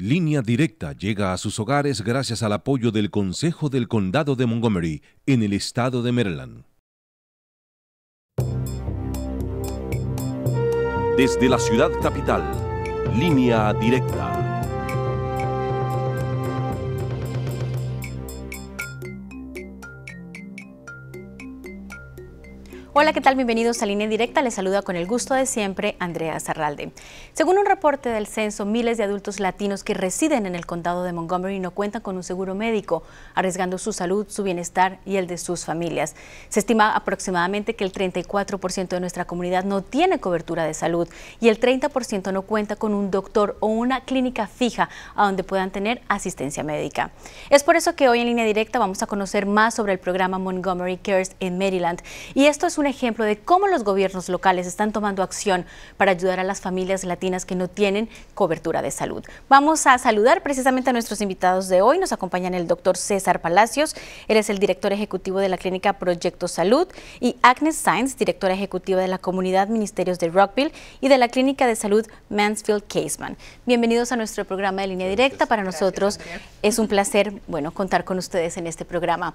Línea Directa llega a sus hogares gracias al apoyo del Consejo del Condado de Montgomery en el estado de Maryland. Desde la ciudad capital, Línea Directa Hola, ¿qué tal? Bienvenidos a Línea Directa. Les saluda con el gusto de siempre Andrea Zarralde. Según un reporte del censo, miles de adultos latinos que residen en el condado de Montgomery no cuentan con un seguro médico, arriesgando su salud, su bienestar y el de sus familias. Se estima aproximadamente que el 34% de nuestra comunidad no tiene cobertura de salud y el 30% no cuenta con un doctor o una clínica fija a donde puedan tener asistencia médica. Es por eso que hoy en Línea Directa vamos a conocer más sobre el programa Montgomery Cares en Maryland. Y esto es una ejemplo de cómo los gobiernos locales están tomando acción para ayudar a las familias latinas que no tienen cobertura de salud. Vamos a saludar precisamente a nuestros invitados de hoy. Nos acompañan el doctor César Palacios, él es el director ejecutivo de la clínica Proyecto Salud, y Agnes Sainz, directora ejecutiva de la comunidad Ministerios de Rockville y de la clínica de salud Mansfield Caseman. Bienvenidos a nuestro programa de línea directa. Para nosotros es un placer bueno, contar con ustedes en este programa.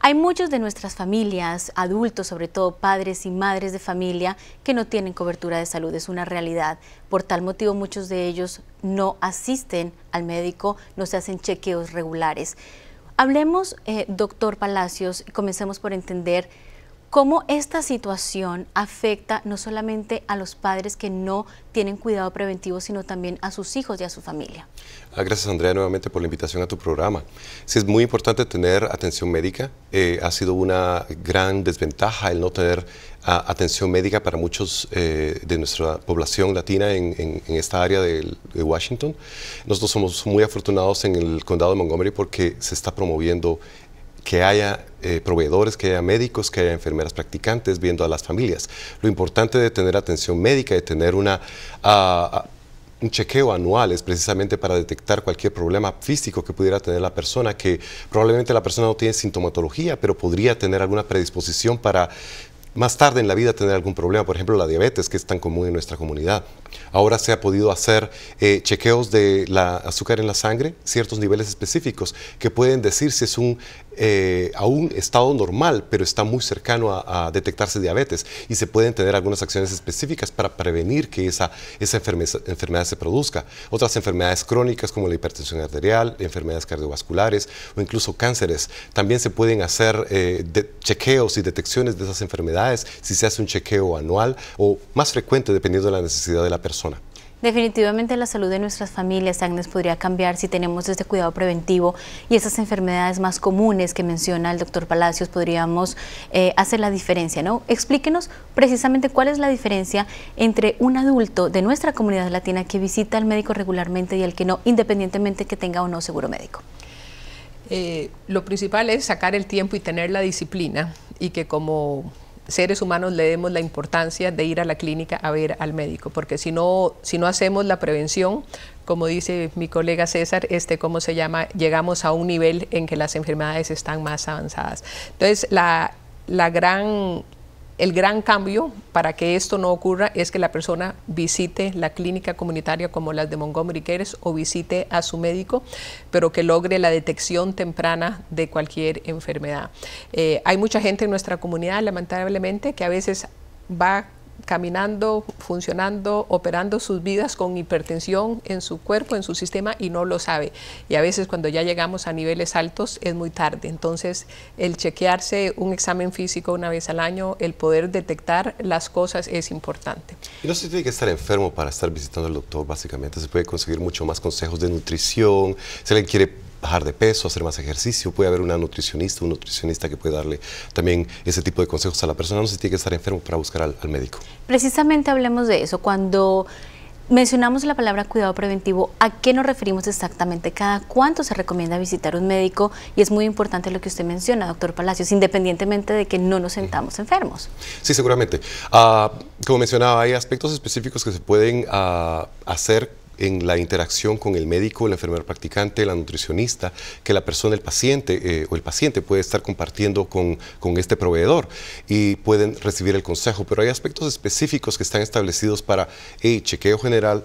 Hay muchos de nuestras familias, adultos, sobre todo padres y madres de familia, que no tienen cobertura de salud, es una realidad. Por tal motivo muchos de ellos no asisten al médico, no se hacen chequeos regulares. Hablemos, eh, doctor Palacios, comencemos por entender cómo esta situación afecta no solamente a los padres que no tienen cuidado preventivo, sino también a sus hijos y a su familia. Ah, gracias Andrea nuevamente por la invitación a tu programa. Sí, es muy importante tener atención médica. Eh, ha sido una gran desventaja el no tener ah, atención médica para muchos eh, de nuestra población latina en, esta área de, Washington. Nosotros somos muy afortunados en el condado de Montgomery porque se está promoviendo que haya eh, proveedores, que haya médicos, que haya enfermeras practicantes viendo a las familias. Lo importante de tener atención médica, de tener una... Ah, ah, un chequeo anual es precisamente para detectar cualquier problema físico que pudiera tener la persona, que probablemente la persona no tiene sintomatología, pero podría tener alguna predisposición para más tarde en la vida tener algún problema, por ejemplo la diabetes, que es tan común en nuestra comunidad. Ahora se ha podido hacer eh, chequeos de la azúcar en la sangre, ciertos niveles específicos que pueden decir si es un eh, a un estado normal, pero está muy cercano a, detectarse diabetes y se pueden tener algunas acciones específicas para prevenir que esa, enfermedad se produzca. Otras enfermedades crónicas como la hipertensión arterial, enfermedades cardiovasculares o incluso cánceres, también se pueden hacer eh, chequeos y detecciones de esas enfermedades si se hace un chequeo anual o más frecuente dependiendo de la necesidad de la persona. Definitivamente la salud de nuestras familias, Agnes, podría cambiar si tenemos este cuidado preventivo y esas enfermedades más comunes que menciona el doctor Palacios, podríamos eh, hacer la diferencia, ¿no? Explíquenos precisamente cuál es la diferencia entre un adulto de nuestra comunidad latina que visita al médico regularmente y el que no, independientemente que tenga o no seguro médico. Eh, lo principal es sacar el tiempo y tener la disciplina y que como seres humanos le demos la importancia de ir a la clínica a ver al médico, porque si no, si no hacemos la prevención, como dice mi colega César, este, ¿cómo se llama? Llegamos a un nivel en que las enfermedades están más avanzadas. Entonces, la, la gran el gran cambio para que esto no ocurra es que la persona visite la clínica comunitaria como las de Montgomery Cares o visite a su médico, pero que logre la detección temprana de cualquier enfermedad. Eh, hay mucha gente en nuestra comunidad, lamentablemente, que a veces va caminando, funcionando, operando sus vidas con hipertensión en su cuerpo, en su sistema y no lo sabe. Y a veces cuando ya llegamos a niveles altos es muy tarde. Entonces el chequearse un examen físico una vez al año, el poder detectar las cosas es importante. no se tiene que estar enfermo para estar visitando al doctor, básicamente. Se puede conseguir mucho más consejos de nutrición, se le quiere bajar de peso, hacer más ejercicio, puede haber una nutricionista, un nutricionista que puede darle también ese tipo de consejos a la persona, no se tiene que estar enfermo para buscar al, médico. Precisamente hablemos de eso, cuando mencionamos la palabra cuidado preventivo, ¿a qué nos referimos exactamente? ¿Cada cuánto se recomienda visitar un médico? Y es muy importante lo que usted menciona, doctor Palacios, independientemente de que no nos sentamos enfermos. Sí, seguramente. Ah, como mencionaba, hay aspectos específicos que se pueden ah, hacer en la interacción con el médico, el enfermero practicante, la nutricionista, que la persona, el paciente eh, o el paciente puede estar compartiendo con, con este proveedor y pueden recibir el consejo. Pero hay aspectos específicos que están establecidos para el chequeo general,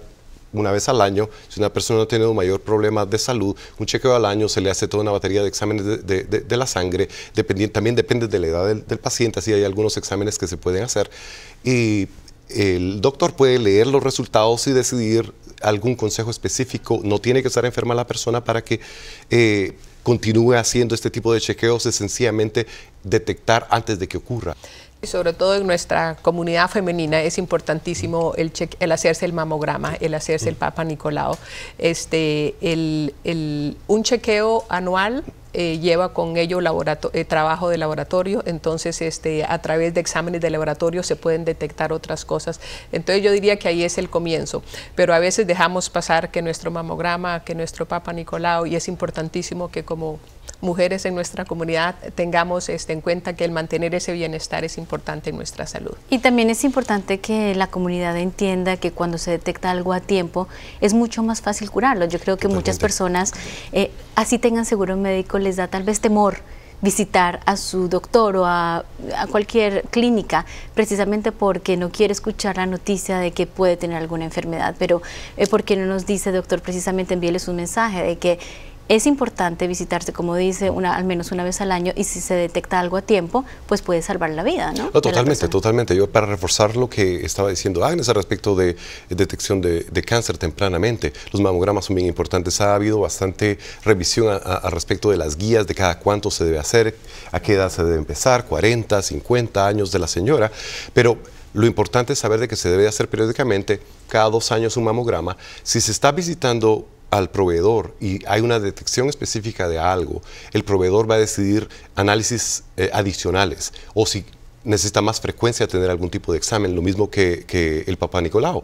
una vez al año. Si una persona no tiene un mayor problema de salud, un chequeo al año se le hace toda una batería de exámenes de, de, la sangre. también depende de la edad del, del, paciente, así hay algunos exámenes que se pueden hacer. Y el doctor puede leer los resultados y decidir algún consejo específico. No tiene que estar enferma la persona para que eh, continúe haciendo este tipo de chequeos, es sencillamente detectar antes de que ocurra. sobre todo en nuestra comunidad femenina es importantísimo el, hacerse el mamograma, el hacerse el mm. Papa Nicolau, este, un chequeo anual eh, lleva con ello eh, trabajo de laboratorio, entonces este, a través de exámenes de laboratorio se pueden detectar otras cosas. Entonces yo diría que ahí es el comienzo, pero a veces dejamos pasar que nuestro mamograma, que nuestro Papa Nicolau, y es importantísimo que como mujeres en nuestra comunidad tengamos este, en cuenta que el mantener ese bienestar es importante en nuestra salud. Y también es importante que la comunidad entienda que cuando se detecta algo a tiempo es mucho más fácil curarlo. Yo creo que muchas personas, eh, así tengan seguro médico, les da tal vez temor visitar a su doctor o a, cualquier clínica, precisamente porque no quiere escuchar la noticia de que puede tener alguna enfermedad. Pero, eh, porque no nos dice, doctor, precisamente envíeles un mensaje de que es importante visitarse, como dice, una, al menos una vez al año y si se detecta algo a tiempo, pues puede salvar la vida, ¿no? totalmente, totalmente. Yo para reforzar lo que estaba diciendo Agnes al respecto de, detección de, de, cáncer tempranamente, los mamogramas son bien importantes. Ha habido bastante revisión al respecto de las guías de cada cuánto se debe hacer, a qué edad se debe empezar, 40, 50 años de la señora, pero lo importante es saber de que se debe hacer periódicamente, cada dos años un mamograma. Si se está visitando al proveedor y hay una detección específica de algo, el proveedor va a decidir análisis eh, adicionales o si necesita más frecuencia tener algún tipo de examen, lo mismo que, el papá Nicolau.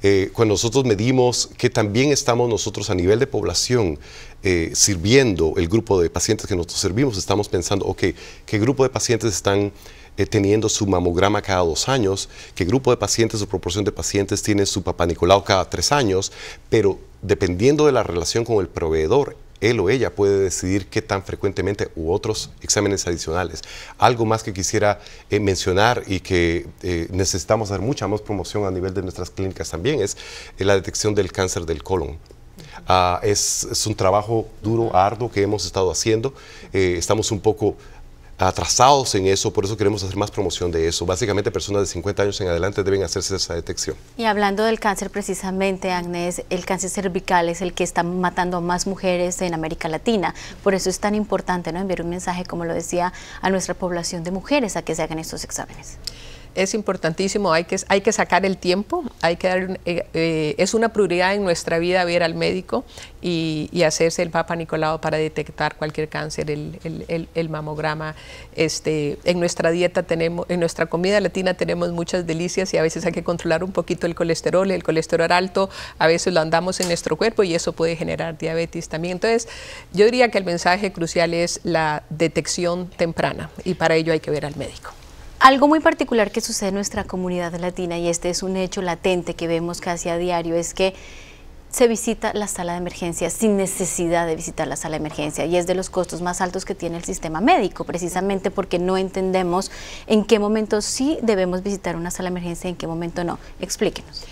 Eh, cuando nosotros medimos que también estamos nosotros a nivel de población eh, sirviendo el grupo de pacientes que nosotros servimos, estamos pensando, ok, ¿qué grupo de pacientes están eh, teniendo su mamograma cada dos años, qué grupo de pacientes o proporción de pacientes tiene su papá Nicolau cada tres años, pero dependiendo de la relación con el proveedor, él o ella puede decidir qué tan frecuentemente u otros exámenes adicionales. Algo más que quisiera eh, mencionar y que eh, necesitamos hacer mucha más promoción a nivel de nuestras clínicas también es la detección del cáncer del colon. Ah, es, un trabajo duro, arduo que hemos estado haciendo. estamos un poco atrasados en eso, por eso queremos hacer más promoción de eso. Básicamente personas de 50 años en adelante deben hacerse esa detección. Y hablando del cáncer precisamente, Agnes, el cáncer cervical es el que está matando a más mujeres en América Latina. Por eso es tan importante ¿no? enviar un mensaje, como lo decía, a nuestra población de mujeres a que se hagan estos exámenes es importantísimo, hay que, hay que sacar el tiempo, hay que dar, eh, eh, es una prioridad en nuestra vida ver al médico y, hacerse el Papa Nicolau para detectar cualquier cáncer, el, mamograma. Este, en nuestra dieta tenemos, en nuestra comida latina tenemos muchas delicias y a veces hay que controlar un poquito el colesterol, el colesterol alto, a veces lo andamos en nuestro cuerpo y eso puede generar diabetes también. Entonces, yo diría que el mensaje crucial es la detección temprana y para ello hay que ver al médico. Algo muy particular que sucede en nuestra comunidad latina, y este es un hecho latente que vemos casi a diario, es que se visita la sala de emergencia sin necesidad de visitar la sala de emergencia y es de los costos más altos que tiene el sistema médico, precisamente porque no entendemos en qué momento sí debemos visitar una sala de emergencia y en qué momento no. Explíquenos.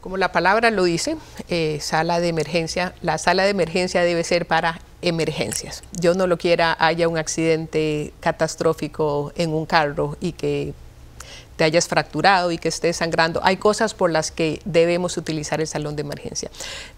Como la palabra lo dice, eh, sala de emergencia, la sala de emergencia debe ser para emergencias. Yo no lo quiera, haya un accidente catastrófico en un carro y que te hayas fracturado y que estés sangrando. Hay cosas por las que debemos utilizar el salón de emergencia.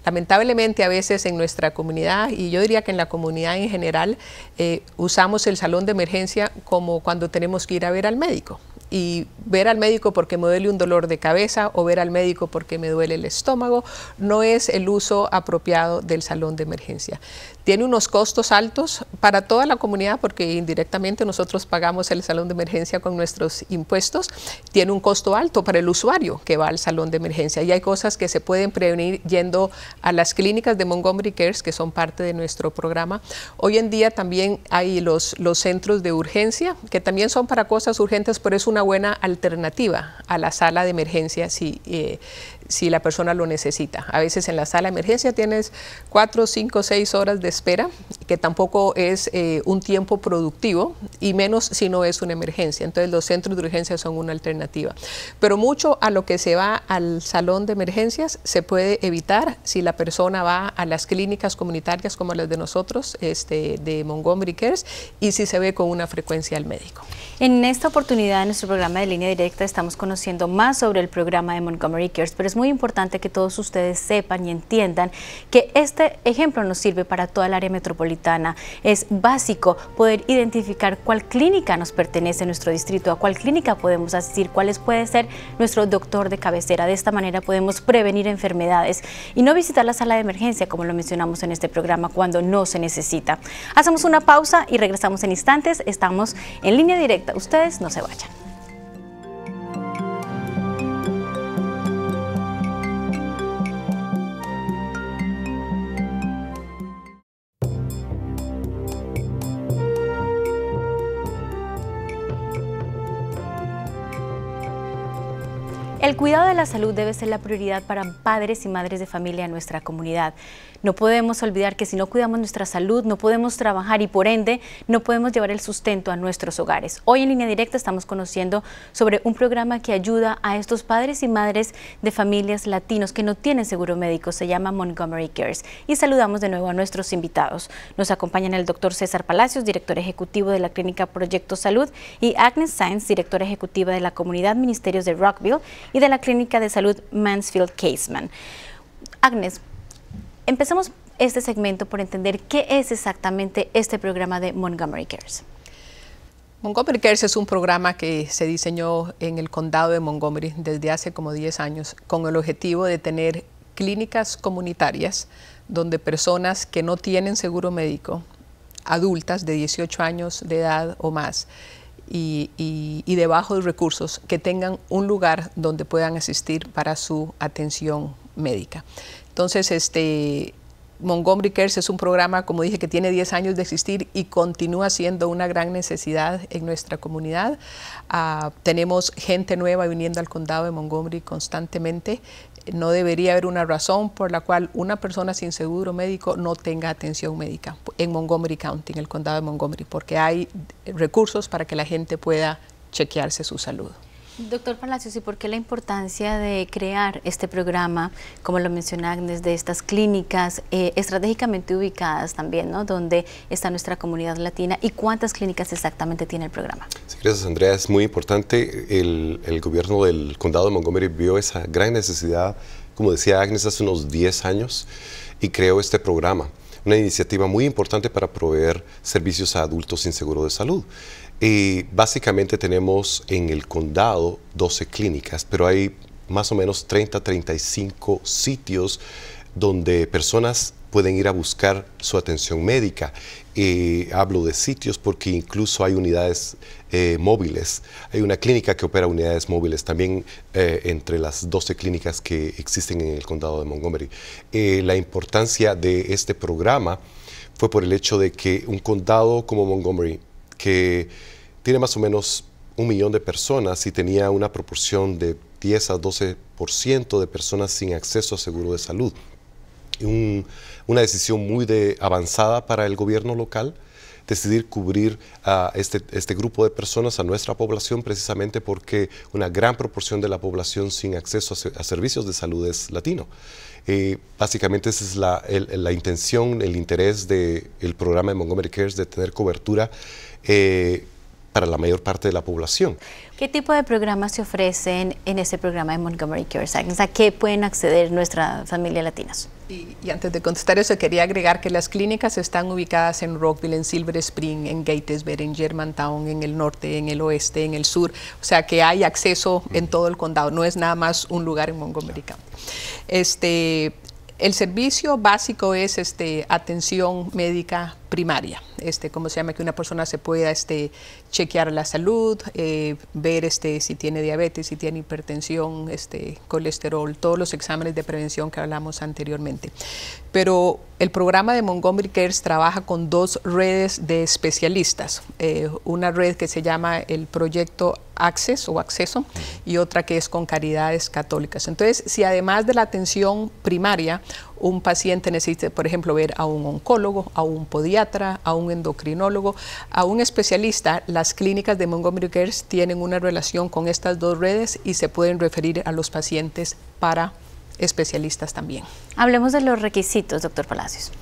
Lamentablemente a veces en nuestra comunidad, y yo diría que en la comunidad en general, eh, usamos el salón de emergencia como cuando tenemos que ir a ver al médico. Y ver al médico porque me duele un dolor de cabeza o ver al médico porque me duele el estómago no es el uso apropiado del salón de emergencia tiene unos costos altos para toda la comunidad porque indirectamente nosotros pagamos el salón de emergencia con nuestros impuestos, tiene un costo alto para el usuario que va al salón de emergencia y hay cosas que se pueden prevenir yendo a las clínicas de Montgomery Cares que son parte de nuestro programa. Hoy en día también hay los, centros de urgencia que también son para cosas urgentes, pero es una buena alternativa a la sala de emergencia si, eh, si la persona lo necesita. A veces en la sala de emergencia tienes cuatro, cinco, seis horas de espera que tampoco es eh, un tiempo productivo y menos si no es una emergencia. Entonces los centros de urgencia son una alternativa. Pero mucho a lo que se va al salón de emergencias se puede evitar si la persona va a las clínicas comunitarias como las de nosotros, este, de Montgomery Cares, y si se ve con una frecuencia al médico. En esta oportunidad, en nuestro programa de línea directa, estamos conociendo más sobre el programa de Montgomery Cares, pero es muy importante que todos ustedes sepan y entiendan que este ejemplo nos sirve para toda el área metropolitana es básico poder identificar cuál clínica nos pertenece en nuestro distrito, a cuál clínica podemos asistir, cuáles puede ser nuestro doctor de cabecera. De esta manera podemos prevenir enfermedades y no visitar la sala de emergencia, como lo mencionamos en este programa, cuando no se necesita. Hacemos una pausa y regresamos en instantes. Estamos en línea directa. Ustedes no se vayan. cuidado de la salud debe ser la prioridad para padres y madres de familia en nuestra comunidad. No podemos olvidar que si no cuidamos nuestra salud, no podemos trabajar y por ende no podemos llevar el sustento a nuestros hogares. Hoy en línea directa estamos conociendo sobre un programa que ayuda a estos padres y madres de familias latinos que no tienen seguro médico. Se llama Montgomery Cares. Y saludamos de nuevo a nuestros invitados. Nos acompañan el doctor César Palacios, director ejecutivo de la clínica Proyecto Salud, y Agnes Sainz, directora ejecutiva de la comunidad Ministerios de Rockville y de la Clínica de Salud Mansfield Caseman. Agnes, empezamos este segmento por entender qué es exactamente este programa de Montgomery Cares. Montgomery Cares es un programa que se diseñó en el condado de Montgomery desde hace como 10 años con el objetivo de tener clínicas comunitarias donde personas que no tienen seguro médico, adultas de 18 años de edad o más, y, y, de bajos recursos que tengan un lugar donde puedan asistir para su atención médica. Entonces, este, Montgomery Cares es un programa, como dije, que tiene 10 años de existir y continúa siendo una gran necesidad en nuestra comunidad. Ah, tenemos gente nueva viniendo al condado de Montgomery constantemente no debería haber una razón por la cual una persona sin seguro médico no tenga atención médica en Montgomery County, en el condado de Montgomery, porque hay recursos para que la gente pueda chequearse su salud. Doctor Palacios, ¿y por qué la importancia de crear este programa, como lo menciona Agnes, de estas clínicas eh, estratégicamente ubicadas también, ¿no? donde está nuestra comunidad latina y cuántas clínicas exactamente tiene el programa? gracias Andrea, es muy importante. El, el gobierno del condado de Montgomery vio esa gran necesidad, como decía Agnes, hace unos 10 años y creó este programa una iniciativa muy importante para proveer servicios a adultos sin seguro de salud básicamente tenemos en el condado 12 clínicas, pero hay más o menos 30, 35 sitios donde personas pueden ir a buscar su atención médica. hablo de sitios porque incluso hay unidades eh, móviles. Hay una clínica que opera unidades móviles también eh, entre las 12 clínicas que existen en el condado de Montgomery. Eh, la importancia de este programa fue por el hecho de que un condado como Montgomery, que tiene más o menos un millón de personas y tenía una proporción de 10 a 12% de personas sin acceso a seguro de salud. una decisión muy de avanzada para el gobierno local decidir cubrir a este, este, grupo de personas, a nuestra población, precisamente porque una gran proporción de la población sin acceso a, servicios de salud es latino. básicamente esa es la, intención, el interés del programa de Montgomery Cares de tener cobertura eh, para la mayor parte de la población. ¿Qué tipo de programas se ofrecen en ese programa de Montgomery Cures ¿A qué pueden acceder nuestras familias latinas? Y, antes de contestar eso, quería agregar que las clínicas están ubicadas en Rockville, en Silver Spring, en Gatesburg, en Germantown, en el norte, en el oeste, en el sur. O sea que hay acceso en todo el condado. No es nada más un lugar en Montgomery County. Este, el servicio básico es este, atención médica primaria, este, cómo se llama, que una persona se pueda este, chequear la salud, eh, ver este, si tiene diabetes, si tiene hipertensión, este, colesterol, todos los exámenes de prevención que hablamos anteriormente. Pero el programa de Montgomery Cares trabaja con dos redes de especialistas, eh, una red que se llama el proyecto Access o Acceso y otra que es con Caridades Católicas. Entonces, si además de la atención primaria, un paciente necesita, por ejemplo, ver a un oncólogo, a un podiatra, a un endocrinólogo, a un especialista, las clínicas de Montgomery Cares tienen una relación con estas dos redes y se pueden referir a los pacientes para especialistas también. Hablemos de los requisitos, doctor Palacios.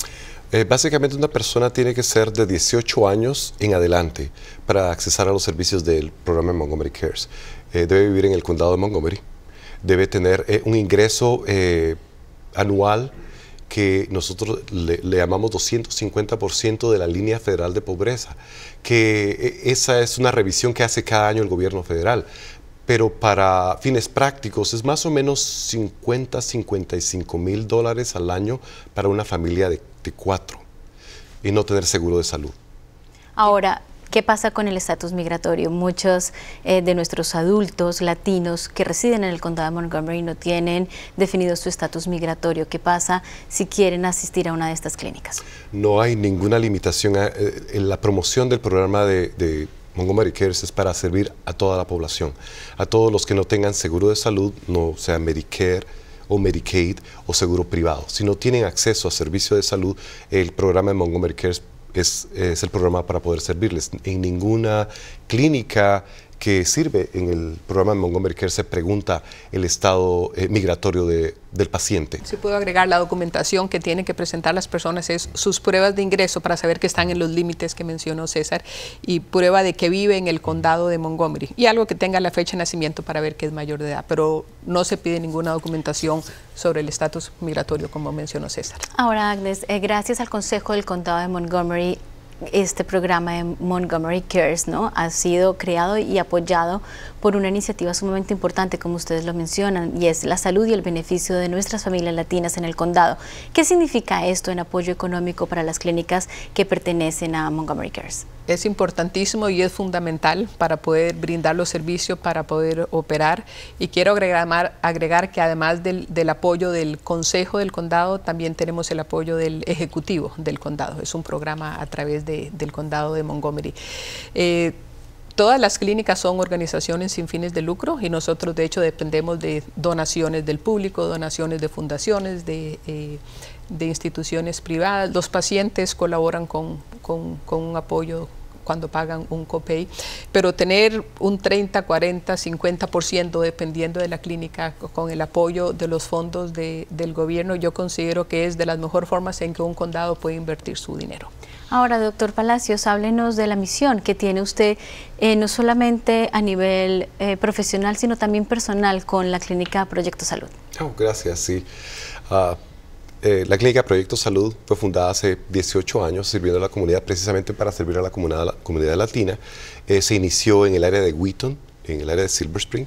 Eh, básicamente una persona tiene que ser de 18 años en adelante para accesar a los servicios del programa Montgomery Cares. Eh, debe vivir en el condado de Montgomery, debe tener eh, un ingreso anual que nosotros le, llamamos 250% de la línea federal de pobreza, que e, esa es una revisión que hace cada año el gobierno federal pero para fines prácticos es más o menos 50, 55 mil dólares al año para una familia de, de, cuatro y no tener seguro de salud. Ahora, ¿Qué pasa con el estatus migratorio? Muchos eh, de nuestros adultos latinos que residen en el condado de Montgomery no tienen definido su estatus migratorio. ¿Qué pasa si quieren asistir a una de estas clínicas? No hay ninguna limitación. Eh, en la promoción del programa de, de Montgomery Cares es para servir a toda la población, a todos los que no tengan seguro de salud, no sea Medicare, o Medicaid o seguro privado. Si no tienen acceso a servicio de salud, el programa de Montgomery Cares es, es el programa para poder servirles. En ninguna clínica que sirve en el programa de Montgomery Care se pregunta el estado eh, migratorio del paciente. Si puedo agregar, la documentación que tienen que presentar las personas es sus pruebas de ingreso para saber que están en los límites que mencionó César y prueba de que vive en el condado de Montgomery y algo que tenga la fecha de nacimiento para ver que es mayor de edad, pero no se pide ninguna documentación sobre el estatus migratorio como mencionó César. Ahora Agnes, eh, gracias al Consejo del Condado de Montgomery este programa de Montgomery Cares ha sido creado y apoyado por una iniciativa sumamente importante, como ustedes lo mencionan, y es la salud y el beneficio de nuestras familias latinas en el condado. ¿Qué significa esto en apoyo económico para las clínicas que pertenecen a Montgomery Cares? es importantísimo y es fundamental para poder brindar los servicios, para poder operar. Y quiero agregar, agregar que además del, apoyo del Consejo del Condado, también tenemos el apoyo del Ejecutivo del Condado. Es un programa a través del Condado de Montgomery. Eh, todas las clínicas son organizaciones sin fines de lucro y nosotros de hecho dependemos de donaciones del público, donaciones de fundaciones, de, eh, de instituciones privadas. Los pacientes colaboran con, con un apoyo cuando pagan un copay, pero tener un 30, 40, 50% dependiendo de la clínica con el apoyo de los fondos de, del gobierno, yo considero que es de las mejor formas en que un condado puede invertir su dinero. Ahora, doctor Palacios, háblenos de la misión que tiene usted, eh, no solamente a nivel eh, profesional, sino también personal con la clínica Proyecto Salud. Oh, gracias, sí. Ah, eh, la clínica Proyecto Salud fue fundada hace 18 años, sirviendo a la comunidad precisamente para servir a la comunidad, latina. Eh, se inició en el área de Wheaton, en el área de Silver Spring,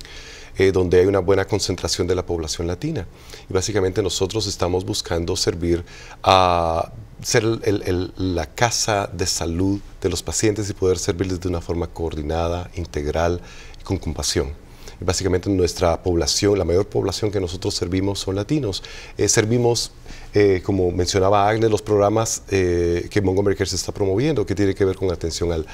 eh, donde hay una buena concentración de la población latina. Y básicamente nosotros estamos buscando servir a ser la casa de salud de los pacientes y poder servirles de una forma coordinada, integral y con compasión básicamente nuestra población, la mayor población que nosotros servimos son latinos. servimos eh, como mencionaba Agnes, los programas eh, que Montgomery se está promoviendo, que tiene que ver con atención al,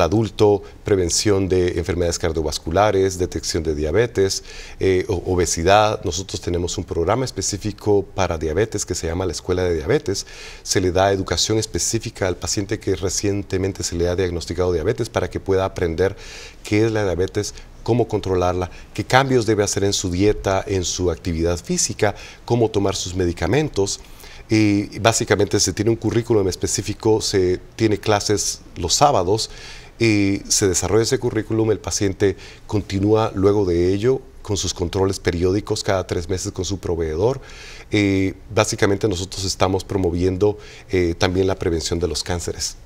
adulto, prevención de enfermedades cardiovasculares, detección de diabetes, eh, obesidad. Nosotros tenemos un programa específico para diabetes que se llama la Escuela de Diabetes. Se le da educación específica al paciente que recientemente se le ha diagnosticado diabetes para que pueda aprender qué es la diabetes, cómo controlarla, qué cambios debe hacer en su dieta, en su actividad física, cómo tomar sus medicamentos. Y básicamente se tiene un currículum específico, se tiene clases los sábados y se desarrolla ese currículum, el paciente continúa luego de ello con sus controles periódicos cada tres meses con su proveedor. Eh, básicamente nosotros estamos promoviendo eh, también la prevención de los cánceres.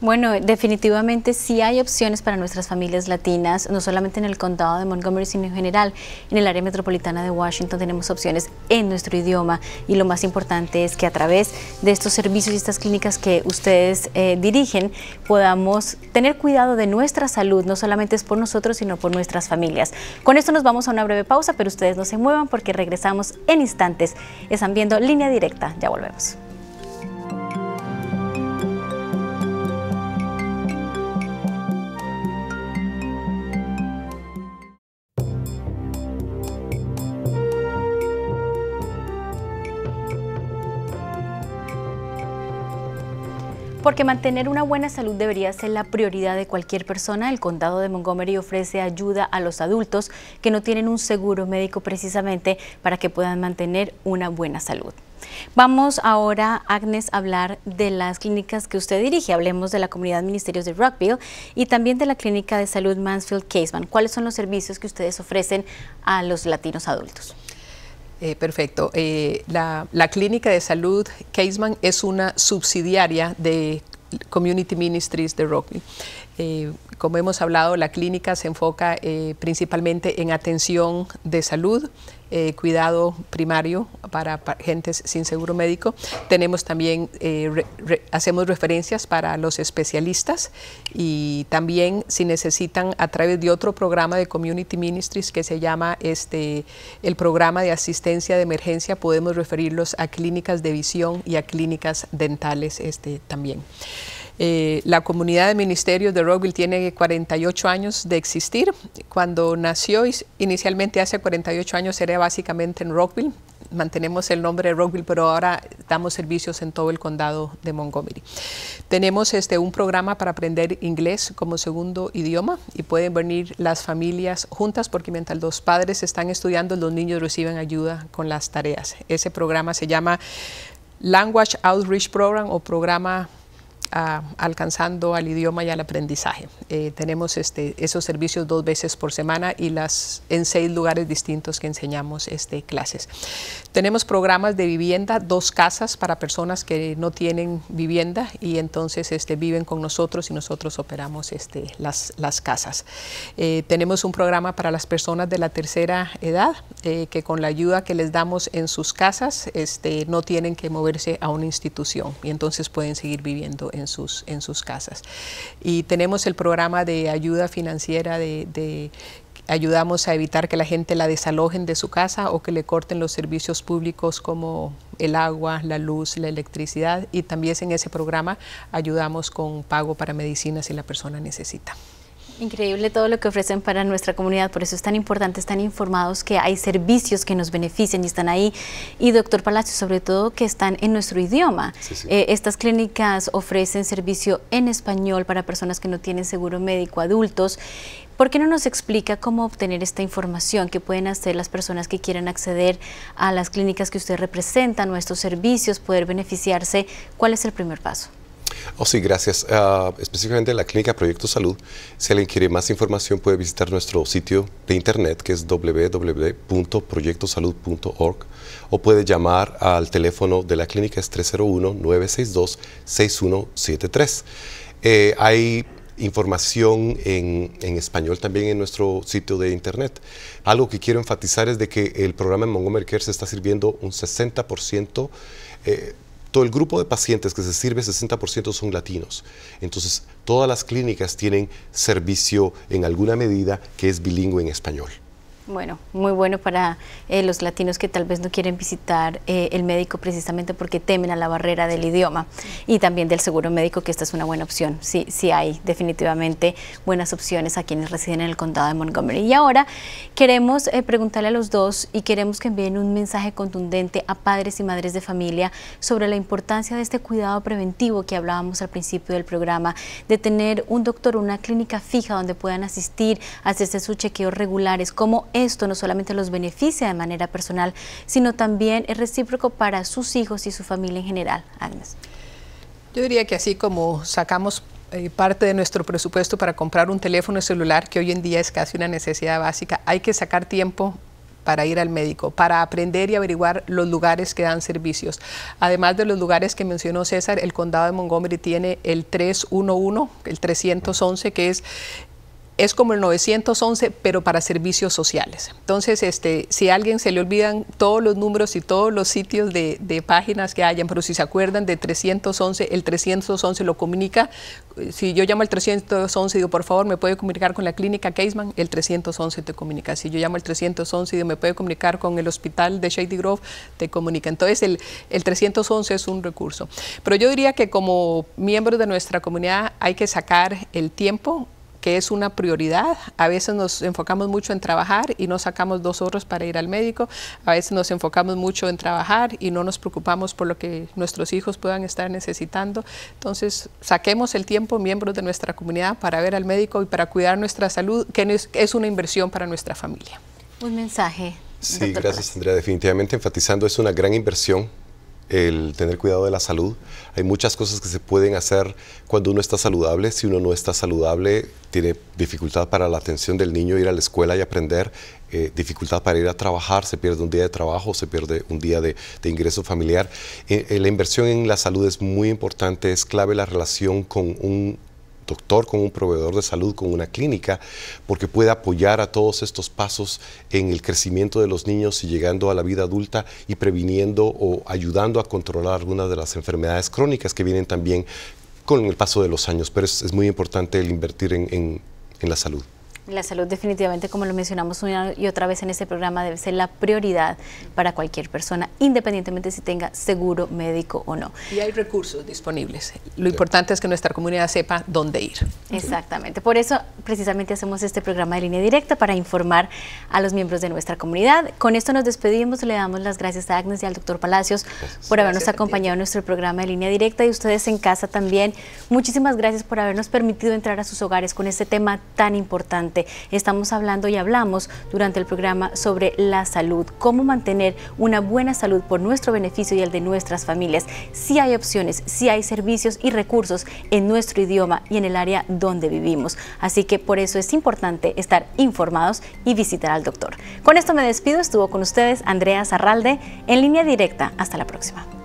Bueno, definitivamente sí hay opciones para nuestras familias latinas, no solamente en el condado de Montgomery, sino en general. En el área metropolitana de Washington tenemos opciones en nuestro idioma y lo más importante es que a través de estos servicios y estas clínicas que ustedes eh, dirigen podamos tener cuidado de nuestra salud, no solamente es por nosotros, sino por nuestras familias. Con esto nos vamos a una breve pausa, pero ustedes no se muevan porque regresamos en instantes. Están viendo Línea Directa, ya volvemos. Porque mantener una buena salud debería ser la prioridad de cualquier persona, el condado de Montgomery ofrece ayuda a los adultos que no tienen un seguro médico precisamente para que puedan mantener una buena salud. Vamos ahora, Agnes, a hablar de las clínicas que usted dirige. Hablemos de la comunidad Ministerios de Rockville y también de la clínica de salud Mansfield Caseman. ¿Cuáles son los servicios que ustedes ofrecen a los latinos adultos? Eh, perfecto. Eh, la, Clínica de Salud Caseman es una subsidiaria de Community Ministries de Rocky. Eh, como hemos hablado, la clínica se enfoca eh, principalmente en atención de salud, eh, cuidado primario para, gente sin seguro médico. Tenemos también, hacemos referencias para los especialistas y también si necesitan a través de otro programa de Community Ministries que se llama este, el programa de asistencia de emergencia, podemos referirlos a clínicas de visión y a clínicas dentales este, también. Eh, la comunidad de ministerios de Rockville tiene 48 años de existir. Cuando nació inicialmente hace 48 años era básicamente en Rockville. Mantenemos el nombre de Rockville, pero ahora damos servicios en todo el condado de Montgomery. Tenemos este, un programa para aprender inglés como segundo idioma y pueden venir las familias juntas porque mientras los padres están estudiando, los niños reciben ayuda con las tareas. Ese programa se llama Language Outreach Program o programa alcanzando al idioma y al aprendizaje. Eh, tenemos este, esos servicios dos veces por semana y las, en seis lugares distintos que enseñamos este, clases. Tenemos programas de vivienda, dos casas para personas que no tienen vivienda y entonces este, viven con nosotros y nosotros operamos este, las, las casas. Eh, tenemos un programa para las personas de la tercera edad eh, que con la ayuda que les damos en sus casas este, no tienen que moverse a una institución y entonces pueden seguir viviendo en en sus, en sus casas. Y tenemos el programa de ayuda financiera de, ayudamos a evitar que la gente la desalojen de su casa o que le corten los servicios públicos como el agua, la luz, la electricidad y también en ese programa ayudamos con pago para medicinas si la persona necesita. Increíble todo lo que ofrecen para nuestra comunidad, por eso es tan importante, están informados que hay servicios que nos benefician y están ahí. Y doctor Palacio, sobre todo que están en nuestro idioma. Eh, estas clínicas ofrecen servicio en español para personas que no tienen seguro médico, adultos. ¿Por qué no nos explica cómo obtener esta información? ¿Qué pueden hacer las personas que quieran acceder a las clínicas que usted representa, nuestros servicios, poder beneficiarse? ¿Cuál es el primer paso? Oh, sí, gracias. Ah, específicamente la clínica Proyecto Salud, si alguien quiere más información puede visitar nuestro sitio de internet que es www.proyectosalud.org o puede llamar al teléfono de la clínica es 301-962-6173. Eh, hay información en, español también en nuestro sitio de internet. Algo que quiero enfatizar es de que el programa en Montgomery Care se está sirviendo un 60% eh, todo el grupo de pacientes que se sirve, 60% son latinos. Entonces, todas las clínicas tienen servicio en alguna medida que es bilingüe en español. Bueno, muy bueno para eh, los latinos que tal vez no quieren visitar eh, el médico precisamente porque temen a la barrera del idioma y también del seguro médico, que esta es una buena opción. Sí, sí hay definitivamente buenas opciones a quienes residen en el condado de Montgomery. Y ahora queremos eh, preguntarle a los dos y queremos que envíen un mensaje contundente a padres y madres de familia sobre la importancia de este cuidado preventivo que hablábamos al principio del programa, de tener un doctor, una clínica fija donde puedan asistir, hacerse sus chequeos regulares, como esto no solamente los beneficia de manera personal, sino también es recíproco para sus hijos y su familia en general. Agnes. Yo diría que así como sacamos eh, parte de nuestro presupuesto para comprar un teléfono celular, que hoy en día es casi una necesidad básica, hay que sacar tiempo para ir al médico, para aprender y averiguar los lugares que dan servicios. Además de los lugares que mencionó César, el condado de Montgomery tiene el 311, el 311, que es es como el 911, pero para servicios sociales. Entonces, este, si a alguien se le olvidan todos los números y todos los sitios de, páginas que hayan, pero si se acuerdan de 311, el 311 lo comunica. Eh, si yo llamo al 311 y digo, por favor, ¿me puede comunicar con la clínica Caseman? El 311 te comunica. Si yo llamo al 311 y digo, ¿me puede comunicar con el hospital de Shady Grove? Te comunica. Entonces, el, el 311 es un recurso. Pero yo diría que como miembro de nuestra comunidad hay que sacar el tiempo que es una prioridad. A veces nos enfocamos mucho en trabajar y no sacamos dos horas para ir al médico. A veces nos enfocamos mucho en trabajar y no nos preocupamos por lo que nuestros hijos puedan estar necesitando. Entonces, saquemos el tiempo, miembros de nuestra comunidad, para ver al médico y para cuidar nuestra salud, que es una inversión para nuestra familia. Un mensaje. Sí, gracias Andrea. Definitivamente enfatizando, es una gran inversión el tener cuidado de la salud. Hay muchas cosas que se pueden hacer cuando uno está saludable. Si uno no está saludable, tiene dificultad para la atención del niño, ir a la escuela y aprender, eh, dificultad para ir a trabajar, se pierde un día de trabajo, se pierde un día de, ingreso familiar. Eh, eh, la inversión en la salud es muy importante, es clave la relación con un doctor, con un proveedor de salud, con una clínica, porque puede apoyar a todos estos pasos en el crecimiento de los niños y llegando a la vida adulta y previniendo o ayudando a controlar algunas de las enfermedades crónicas que vienen también con el paso de los años. Pero es, muy importante el invertir en la salud. La salud definitivamente, como lo mencionamos una y otra vez en este programa, debe ser la prioridad para cualquier persona, independientemente si tenga seguro médico o no. Y hay recursos disponibles. Lo importante es que nuestra comunidad sepa dónde ir. Exactamente. Por eso precisamente hacemos este programa de línea directa para informar a los miembros de nuestra comunidad. Con esto nos despedimos. Le damos las gracias a Agnes y al doctor Palacios por habernos acompañado en nuestro programa de línea directa y ustedes en casa también. Muchísimas gracias por habernos permitido entrar a sus hogares con este tema tan importante Estamos hablando y hablamos durante el programa sobre la salud, cómo mantener una buena salud por nuestro beneficio y el de nuestras familias. Si hay opciones, si hay servicios y recursos en nuestro idioma y en el área donde vivimos. Así que por eso es importante estar informados y visitar al doctor. Con esto me despido. Estuvo con ustedes Andrea Zarralde en línea directa. Hasta la próxima.